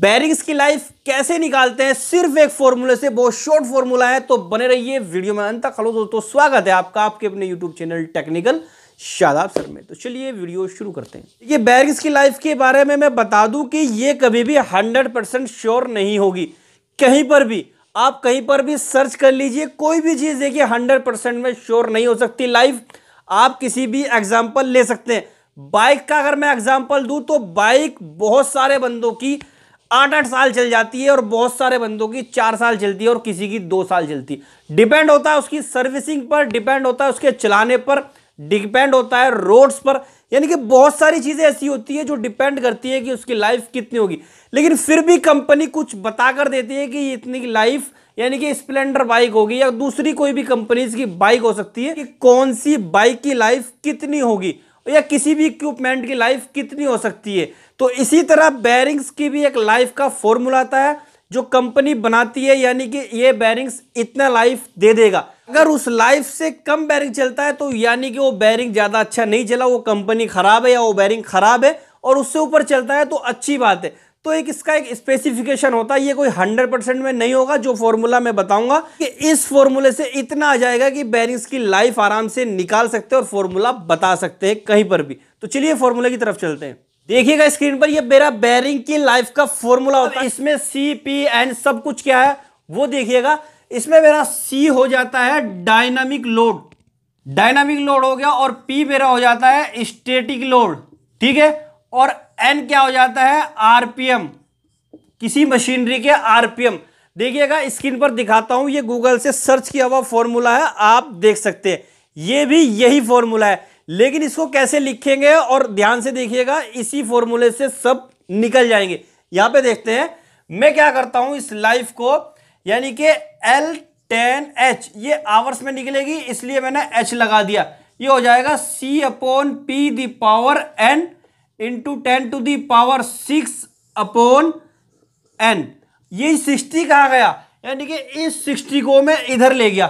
bearings की life कैसे निकालते हैं सिर्फ एक फॉर्मूले से बहुत शॉर्ट फॉर्मूला है तो बने रहिए वीडियो में अंत तक हेलो दोस्तों स्वागत है आपका आपके अपने YouTube channel technical Shadab sir में तो चलिए वीडियो शुरू करते हैं ये बैरिंग्स की लाइफ के बारे में मैं बता दूं कि ये कभी भी हंड्रेड परसेंट श्योर नहीं होगी कहीं पर भी आप कहीं पर भी सर्च कर लीजिए कोई भी चीज़ देखिए हंड्रेड परसेंट में श्योर नहीं हो सकती लाइफ आप किसी भी एग्जाम्पल ले सकते हैं बाइक का अगर मैं एग्जाम्पल दूँ तो बाइक बहुत सारे बंदों की आठ आठ साल चल जाती है और बहुत सारे बंदों की चार साल चलती है और किसी की दो साल चलती है डिपेंड होता है उसकी सर्विसिंग पर डिपेंड होता है उसके चलाने पर डिपेंड होता है रोड्स पर यानी कि बहुत सारी चीज़ें ऐसी होती है जो डिपेंड करती है कि उसकी लाइफ कितनी होगी लेकिन फिर भी कंपनी कुछ बता कर देती है कि इतनी लाइफ यानी कि स्प्लेंडर बाइक होगी या दूसरी कोई भी कंपनीज की बाइक हो सकती है कि कौन सी बाइक की लाइफ कितनी होगी या किसी भी इक्विपमेंट की लाइफ कितनी हो सकती है तो इसी तरह बैरिंग्स की भी एक लाइफ का फॉर्मूला आता है जो कंपनी बनाती है यानी कि ये बैरिंग्स इतना लाइफ दे देगा अगर उस लाइफ से कम बैरिंग चलता है तो यानी कि वो बैरिंग ज़्यादा अच्छा नहीं चला वो कंपनी ख़राब है या वो बैरिंग ख़राब है और उससे ऊपर चलता है तो अच्छी बात है तो एक इसका एक स्पेसिफिकेशन होता है ये कोई 100 परसेंट में नहीं होगा जो फॉर्मूला मैं बताऊंगा कि इस फॉर्मूले से इतना आ जाएगा कि बैरिंग्स की लाइफ आराम से निकाल सकते हैं और फॉर्मूला बता सकते हैं कहीं पर भी तो चलिए फॉर्मूले की तरफ चलते हैं देखिएगा स्क्रीन पर ये मेरा बैरिंग की लाइफ का फॉर्मूला होता है इसमें सी पी एन सब कुछ क्या है वो देखिएगा इसमें मेरा सी हो जाता है डायनामिक लोड डायनामिक लोड हो गया और पी मेरा हो जाता है स्टेटिक लोड ठीक है और एन क्या हो जाता है आरपीएम किसी मशीनरी के आरपीएम देखिएगा स्क्रीन पर दिखाता हूं ये गूगल से सर्च किया हुआ फॉर्मूला है आप देख सकते हैं ये भी यही फॉर्मूला है लेकिन इसको कैसे लिखेंगे और ध्यान से देखिएगा इसी फॉर्मूले से सब निकल जाएंगे यहां पे देखते हैं मैं क्या करता हूं इस लाइफ को यानी कि एल टेन एच ये आवर्स में निकलेगी इसलिए मैंने एच लगा दिया ये हो जाएगा सी अपॉन पी दावर N into ten to the power six upon N ये सिक्सटी कहा गया यानी कि इस सिक्सटी को मैं इधर ले गया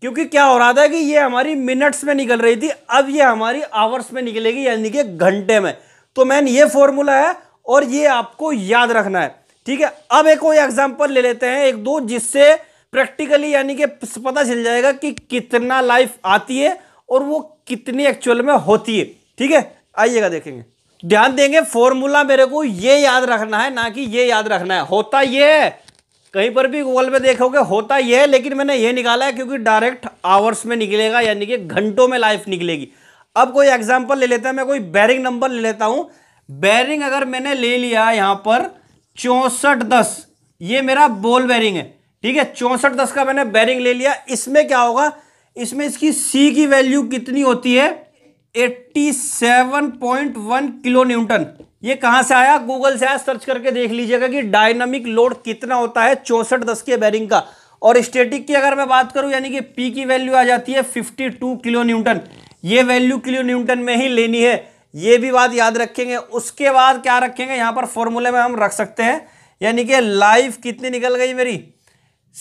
क्योंकि क्या हो रहा था कि ये हमारी मिनट्स में निकल रही थी अब ये हमारी आवर्स में निकलेगी यानी कि घंटे में तो मैन ये फॉर्मूला है और ये आपको याद रखना है ठीक है अब एक कोई एग्जाम्पल ले लेते हैं एक दो जिससे प्रैक्टिकली यानी कि पता चल जाएगा कि कितना लाइफ आती है और वो कितनी एक्चुअल में होती है ठीक है आइएगा देखेंगे ध्यान देंगे फॉर्मूला मेरे को ये याद रखना है ना कि ये याद रखना है होता ये है कहीं पर भी गूगल में देखोगे होता ये है लेकिन मैंने ये निकाला है क्योंकि डायरेक्ट आवर्स में निकलेगा यानी कि घंटों में लाइफ निकलेगी अब कोई एग्जाम्पल ले लेता है मैं कोई बैरिंग नंबर ले लेता हूँ बैरिंग अगर मैंने ले लिया यहाँ पर चौंसठ दस ये मेरा बॉल बैरिंग है ठीक है चौंसठ दस का मैंने बैरिंग ले लिया इसमें क्या होगा इसमें इसकी सी की वैल्यू कितनी होती है 87.1 किलो न्यूटन ये कहां से आया गूगल से आया सर्च करके देख लीजिएगा कि डायनामिक लोड कितना होता है चौसठ दस के बैरिंग का और स्टेटिक की अगर मैं बात करूं यानी कि पी की वैल्यू आ जाती है 52 किलो न्यूटन ये वैल्यू किलो न्यूटन में ही लेनी है ये भी बात याद रखेंगे उसके बाद क्या रखेंगे यहाँ पर फॉर्मूले में हम रख सकते हैं यानी कि लाइफ कितनी निकल गई मेरी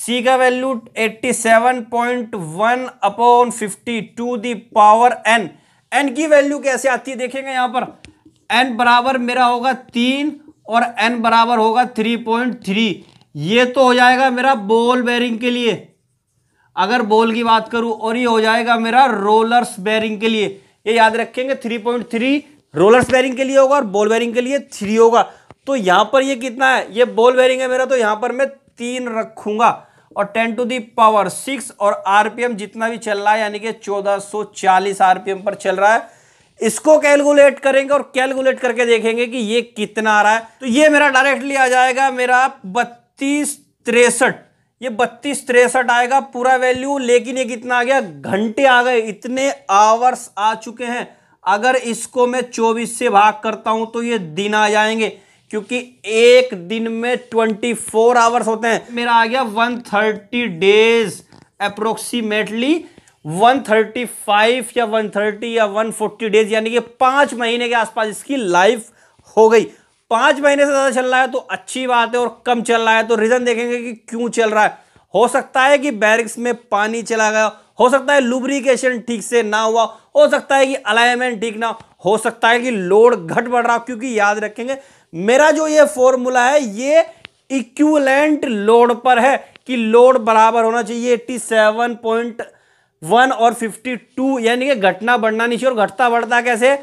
सी का value 87.1 upon fifty the power N N की वैल्यू कैसे आती है देखेंगे यहां पर एन बराबर मेरा होगा तीन और एन बराबर होगा थ्री पॉइंट थ्री ये तो हो जाएगा मेरा बॉल बैरिंग के लिए अगर बॉल की बात करूं और ये हो जाएगा मेरा रोलर्स बैरिंग के लिए ये याद रखेंगे three point three rollers bearing के लिए होगा और बॉल बैरिंग के लिए थ्री होगा तो यहाँ पर ये कितना है ये बॉल बैरिंग है मेरा तो यहाँ पर मैं तीन रखूंगा और ten to the power six और आरपीएम जितना भी चल रहा है यानी कि 1440 आरपीएम पर चल रहा है इसको कैलकुलेट करेंगे और कैलकुलेट करके देखेंगे कि ये कितना आ रहा है तो ये मेरा डायरेक्टली आ जाएगा मेरा बत्तीस तिरसठ ये बत्तीस तिरसठ आएगा पूरा वैल्यू लेकिन ये कितना आ गया घंटे आ गए इतने आवर्स आ चुके हैं अगर इसको मैं 24 से भाग करता हूं तो ये दिन आ जाएंगे क्योंकि एक दिन में ट्वेंटी फोर आवर्स होते हैं मेरा आ गया one thirty days approximately one thirty five या वन थर्टी या वन फोर्टी डेज यानी कि पांच महीने के आसपास इसकी लाइफ हो गई पांच महीने से ज़्यादा चल रहा है तो अच्छी बात है और कम चल रहा है तो रीज़न देखेंगे कि क्यों चल रहा है हो सकता है कि बैरिक्स में पानी चला गया हो सकता है लुब्रिकेशन ठीक से ना हुआ हो सकता है कि अलाइनमेंट ठीक ना हो सकता है कि लोड घट बढ़ रहा क्योंकि याद रखेंगे मेरा जो ये फॉर्मूला है ये इक्वलेंट लोड पर है कि लोड बराबर होना चाहिए एट्टी सेवन पॉइंट वन और फिफ्टी टू यानी कि घटना बढ़ना नहीं चाहिए और घटता बढ़ता कैसे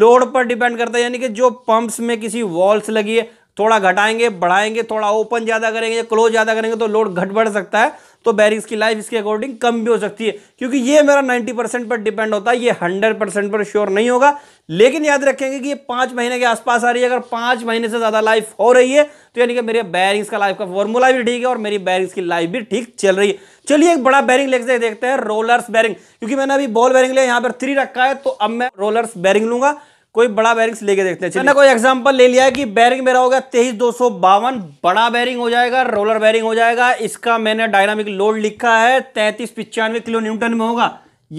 लोड पर डिपेंड करता है यानी कि जो पंप्स में किसी वॉल्स लगी है थोड़ा घटाएंगे बढ़ाएंगे थोड़ा ओपन ज़्यादा करेंगे क्लोज ज़्यादा करेंगे तो लोड घट बढ़ सकता है तो बैरिंग्स की लाइफ इसके अकॉर्डिंग कम भी हो सकती है क्योंकि ये मेरा 90 परसेंट पर डिपेंड होता है ये 100 परसेंट पर श्योर नहीं होगा लेकिन याद रखेंगे कि ये पांच महीने के आसपास आ रही है अगर पांच महीने से ज़्यादा लाइफ हो रही है तो यानी कि मेरे बैरिंग्स का लाइफ का फॉर्मूला भी ठीक है और मेरी बैरिंग्स की लाइफ भी ठीक चल रही है चलिए एक बड़ा बैरिंग लेकर देखते हैं रोलर्स बैरिंग क्योंकि मैंने अभी बॉल बैरिंग लिया यहां पर थ्री रखा है तो अब मैं रोलर्स बैरिंग लूंगा कोई बड़ा बैरिंग्स लेके देखते हैं मैंने कोई एग्जांपल ले लिया है कि बैरिंग मेरा होगा तेईस दो सौ बावन बड़ा बैरिंग हो जाएगा रोलर बैरिंग हो जाएगा इसका मैंने डायनामिक लोड लिखा है तैंतीस पिचानवे किलो न्यूटन में होगा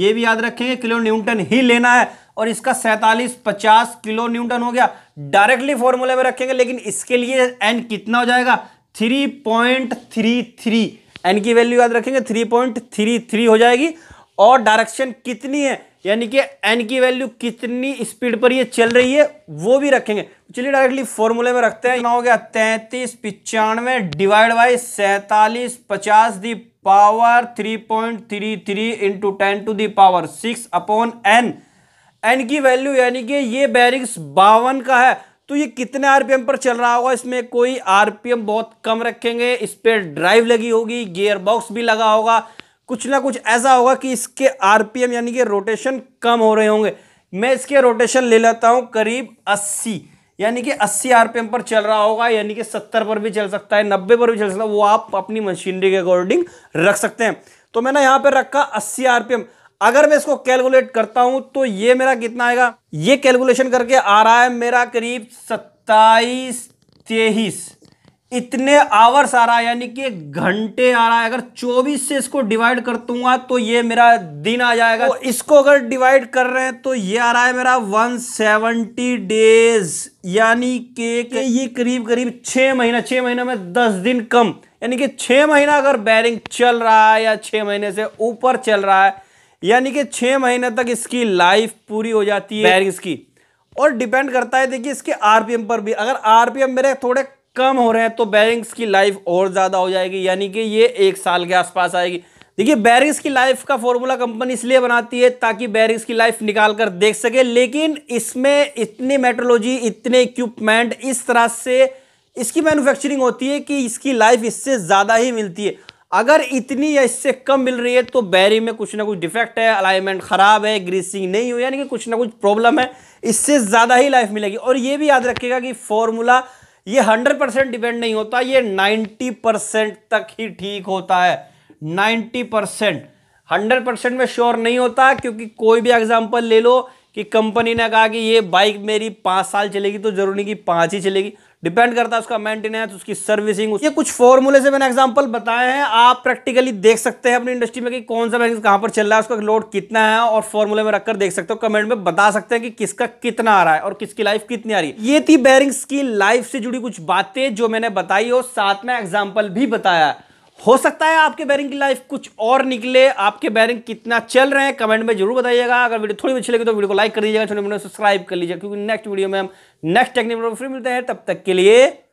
ये भी याद रखेंगे किलो न्यूटन ही लेना है और इसका सैंतालीस पचास किलो न्यूटन हो गया डायरेक्टली फॉर्मूले में रखेंगे लेकिन इसके लिए एन कितना हो जाएगा three point three three N की वैल्यू याद रखेंगे थ्री पॉइंट थ्री थ्री हो जाएगी और डायरेक्शन कितनी है यानी कि एन की वैल्यू कितनी स्पीड पर ये चल रही है वो भी रखेंगे चलिए डायरेक्टली फॉर्मूले में रखते हैं हो गया तैंतीस पिचानवे डिवाइड बाई सैतालीस पचास the power three point three three into ten to the power six upon n N की वैल्यू यानी कि ये बैरिंग्स बावन का है तो ये कितने आरपीएम पर चल रहा होगा इसमें कोई आरपीएम बहुत कम रखेंगे इस पर ड्राइव लगी होगी गियर बॉक्स भी लगा होगा कुछ ना कुछ ऐसा होगा कि इसके आरपीएम यानी कि रोटेशन कम हो रहे होंगे मैं इसके रोटेशन ले लेता हूँ करीब अस्सी यानी कि 80 आरपीएम पर चल रहा होगा यानी कि 70 पर भी चल सकता है 90 पर भी चल सकता है वो आप अपनी मशीनरी के अकॉर्डिंग रख सकते हैं तो मैंने यहाँ पर रखा अस्सी आरपीएम अगर मैं इसको कैलकुलेट करता हूं तो ये मेरा कितना आएगा ये कैलकुलेशन करके आ रहा है मेरा करीब सत्ताईस तेईस इतने आवर्स आ रहा है यानी कि घंटे आ रहा है अगर 24 से इसको डिवाइड कर दूंगा तो ये मेरा दिन आ जाएगा तो इसको अगर डिवाइड कर रहे हैं तो ये आ रहा है मेरा 170 डेज यानी के ये करीब करीब छ महीना छह महीना में दस दिन कम यानी कि छह महीना अगर बैरिंग चल रहा है या छह महीने से ऊपर चल रहा है यानी कि छह महीने तक इसकी लाइफ पूरी हो जाती है बैरिंग्स की और डिपेंड करता है देखिए इसके आरपीएम पर भी अगर आरपीएम मेरे थोड़े कम हो रहे हैं तो बैरिंग्स की लाइफ और ज़्यादा हो जाएगी यानी कि ये एक साल के आसपास आएगी देखिए बैरिंग्स की लाइफ का फॉर्मूला कंपनी इसलिए बनाती है ताकि बैरिंग्स की लाइफ निकाल कर देख सके लेकिन इसमें इतनी मेट्रोलॉजी इतने इक्विपमेंट इस तरह से इसकी मैन्युफैक्चरिंग होती है कि इसकी लाइफ इससे ज़्यादा ही मिलती है अगर इतनी या इससे कम मिल रही है तो बैरी में कुछ ना कुछ डिफेक्ट है अलाइनमेंट ख़राब है ग्रीसिंग नहीं हुई यानी कि कुछ ना कुछ प्रॉब्लम है इससे ज़्यादा ही लाइफ मिलेगी और ये भी याद रखिएगा कि फॉर्मूला ये 100 परसेंट डिपेंड नहीं होता ये 90 परसेंट तक ही ठीक होता है 90 परसेंट हंड्रेड परसेंट में श्योर नहीं होता क्योंकि कोई भी एग्जाम्पल ले लो कि कंपनी ने कहा कि ये बाइक मेरी पाँच साल चलेगी तो जरूरी नहीं कि पाँच ही चलेगी डिपेंड करता है उसका मेंटेनेंस उसकी सर्विसिंग ये कुछ फॉर्मूले से मैंने एग्जांपल बताए हैं आप प्रैक्टिकली देख सकते हैं अपनी इंडस्ट्री में कि कौन सा मैगजीन कहाँ पर चल रहा है उसका लोड कितना है और फॉर्मूले में रखकर देख सकते हो कमेंट में बता सकते हैं कि किसका कितना आ रहा है और किसकी लाइफ कितनी आ रही है ये थी बैरिंग्स की लाइफ से जुड़ी कुछ बातें जो मैंने बताई और साथ में एग्जाम्पल भी बताया हो सकता है आपके बैरिंग की लाइफ कुछ और निकले आपके बैरिंग कितना चल रहे हैं कमेंट में जरूर बताइएगा अगर वीडियो थोड़ी अच्छी लगी तो वीडियो को लाइक कर दीजिएगा सब्सक्राइब कर लीजिए क्योंकि नेक्स्ट वीडियो में हम नेक्स्ट टेक्निक फिर मिलते हैं तब तक के लिए